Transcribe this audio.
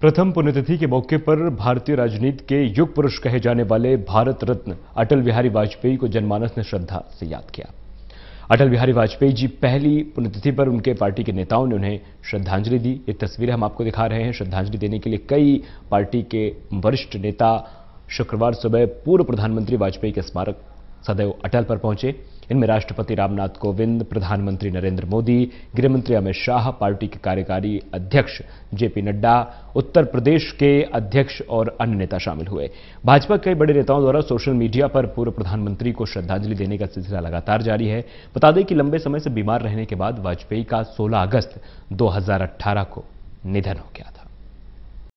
प्रथम पुण्यतिथि के मौके पर भारतीय राजनीति के युग पुरुष कहे जाने वाले भारत रत्न अटल बिहारी वाजपेयी को जनमानस ने श्रद्धा से याद किया अटल बिहारी वाजपेयी जी पहली पुण्यतिथि पर उनके पार्टी के नेताओं ने उन्हें श्रद्धांजलि दी ये तस्वीरें हम आपको दिखा रहे हैं श्रद्धांजलि देने के लिए कई पार्टी के वरिष्ठ नेता शुक्रवार सुबह पूर्व प्रधानमंत्री वाजपेयी के स्मारक सदैव अटल पर पहुंचे इनमें राष्ट्रपति रामनाथ कोविंद प्रधानमंत्री नरेंद्र मोदी गृहमंत्री अमित शाह पार्टी के कार्यकारी अध्यक्ष जेपी नड्डा उत्तर प्रदेश के अध्यक्ष और अन्य नेता शामिल हुए भाजपा के बड़े नेताओं द्वारा सोशल मीडिया पर पूर्व प्रधानमंत्री को श्रद्धांजलि देने का सिलसिला लगातार जारी है बता दें कि लंबे समय से बीमार रहने के बाद वाजपेयी का सोलह अगस्त दो को निधन हो गया था